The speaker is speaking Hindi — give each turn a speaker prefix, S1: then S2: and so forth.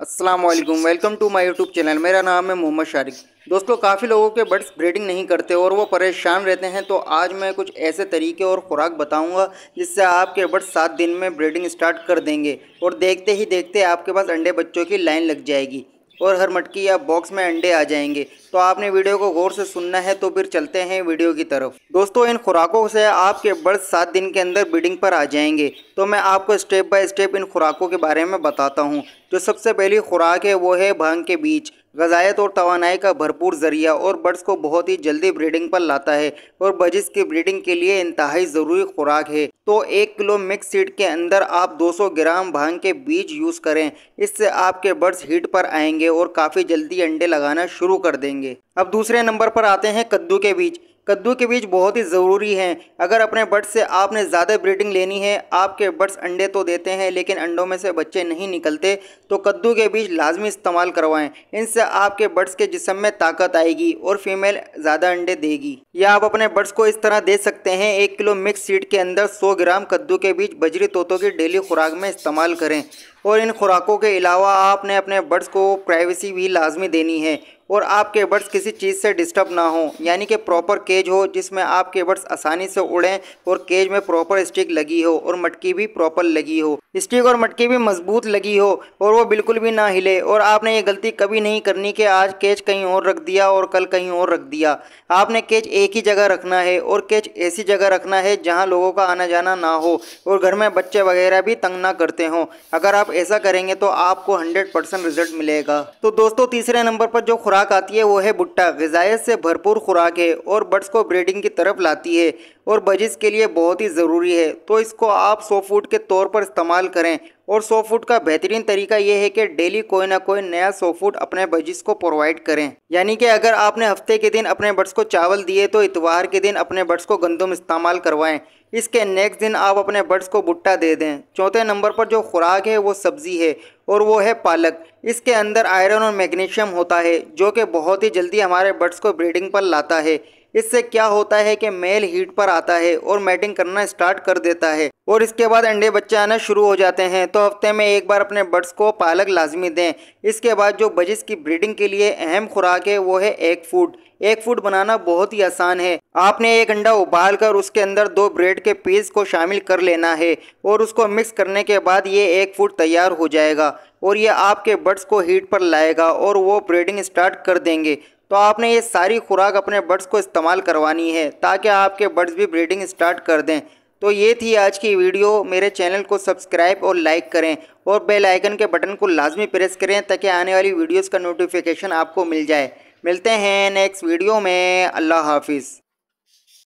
S1: अस्सलाम वालेकुम welcome to my YouTube channel मेरा नाम है मोहम्मद शारिक दोस्तों काफ़ी लोगों के बर्ड्स ब्रीडिंग नहीं करते और वो परेशान रहते हैं तो आज मैं कुछ ऐसे तरीके और ख़ुराक बताऊंगा जिससे आपके बर्ड्स सात दिन में ब्रीडिंग स्टार्ट कर देंगे और देखते ही देखते आपके पास अंडे बच्चों की लाइन लग जाएगी और हर मटकी या बॉक्स में अंडे आ जाएंगे तो आपने वीडियो को गौर से सुनना है तो फिर चलते हैं वीडियो की तरफ दोस्तों इन खुराकों से आपके बर्ड सात दिन के अंदर ब्रीडिंग पर आ जाएंगे तो मैं आपको स्टेप बाय स्टेप इन खुराकों के बारे में बताता हूँ जो सबसे पहली खुराक है वो है भांग के बीच गजायत और तोानाई का भरपूर जरिया और बर्ड्स को बहुत ही जल्दी ब्रीडिंग पर लाता है और बजिस की ब्रीडिंग के लिए इंतहाई ज़रूरी खुराक है तो एक किलो मिक्स सीड के अंदर आप 200 ग्राम भांग के बीज यूज़ करें इससे आपके बर्ड्स हीट पर आएंगे और काफ़ी जल्दी अंडे लगाना शुरू कर देंगे अब दूसरे नंबर पर आते हैं कद्दू के बीज कद्दू के बीज बहुत ही ज़रूरी हैं अगर अपने बर्ड्स से आपने ज़्यादा ब्रीडिंग लेनी है आपके बर्ड्स अंडे तो देते हैं लेकिन अंडों में से बच्चे नहीं निकलते तो कद्दू के बीज लाजमी इस्तेमाल करवाएं इनसे आपके बर्ड्स के जिसम में ताकत आएगी और फीमेल ज़्यादा अंडे देगी या आप अपने बर्ड्स को इस तरह दे सकते हैं एक किलो मिक्स सीड के अंदर सौ ग्राम कद्दू के बीज बजरी तोतों की डेली खुराक में इस्तेमाल करें और इन खुराकों के अलावा आपने अपने बर्ड्स को प्राइवेसी भी लाजमी देनी है और आपके बर्ड्स किसी चीज़ से डिस्टर्ब ना हो यानी कि प्रॉपर केज हो जिसमें आपके बर्ड्स आसानी से उड़ें और केज में प्रॉपर स्टिक लगी हो और मटकी भी प्रॉपर लगी हो स्टिक और मटकी भी मजबूत लगी हो और वो बिल्कुल भी ना हिले और आपने ये गलती कभी नहीं करनी कि आज केज कहीं और रख दिया और कल कहीं और रख दिया आपने केज एक ही जगह रखना है और केज ऐसी जगह रखना है जहाँ लोगों का आना जाना ना हो और घर में बच्चे वगैरह भी तंग ना करते हों अगर आप आप ऐसा करेंगे तो आपको 100 परसेंट रिजल्ट मिलेगा तो दोस्तों तीसरे नंबर पर जो खुराक आती है वो है भुट्टा गजायत से भरपूर खुराक है और बर्ड्स को ब्रीडिंग की तरफ लाती है और बजिस के लिए बहुत ही ज़रूरी है तो इसको आप सो फूड के तौर पर इस्तेमाल करें और सौ फुट का बेहतरीन तरीका यह है कि डेली कोई ना कोई नया सौ फुट अपने बजिस को प्रोवाइड करें यानी कि अगर आपने हफ्ते के दिन अपने बर्ड्स को चावल दिए तो इतवार के दिन अपने बर्ड्स को गंदम इस्तेमाल करवाएं इसके नेक्स्ट दिन आप अपने बर्ड्स को भुट्टा दे दें चौथे नंबर पर जो खुराक है वो सब्ज़ी है और वो है पालक इसके अंदर आयरन और मैग्नीशियम होता है जो कि बहुत ही जल्दी हमारे बर्ड्स को ब्रीडिंग पर लाता है इससे क्या होता है कि मेल हीट पर आता है और मेटिंग करना स्टार्ट कर देता है और इसके बाद अंडे बच्चे आना शुरू हो जाते हैं तो हफ्ते में एक बार अपने बर्ड्स को पालक लाजमी दें इसके बाद जो बजिस की ब्रीडिंग के लिए अहम खुराक है वो है एग फूड एक फूड बनाना बहुत ही आसान है आपने एक अंडा उबाल कर उसके अंदर दो ब्रेड के पीस को शामिल कर लेना है और उसको मिक्स करने के बाद ये एक फूड तैयार हो जाएगा और ये आपके बर्ड्स को हीट पर लाएगा और वो ब्रीडिंग स्टार्ट कर देंगे तो आपने ये सारी खुराक अपने बर्ड्स को इस्तेमाल करवानी है ताकि आपके बर्ड्स भी ब्रीडिंग स्टार्ट कर दें तो ये थी आज की वीडियो मेरे चैनल को सब्सक्राइब और लाइक करें और बेल आइकन के बटन को लाजमी प्रेस करें ताकि आने वाली वीडियोस का नोटिफिकेशन आपको मिल जाए मिलते हैं नेक्स्ट वीडियो में अल्लाह हाफिज़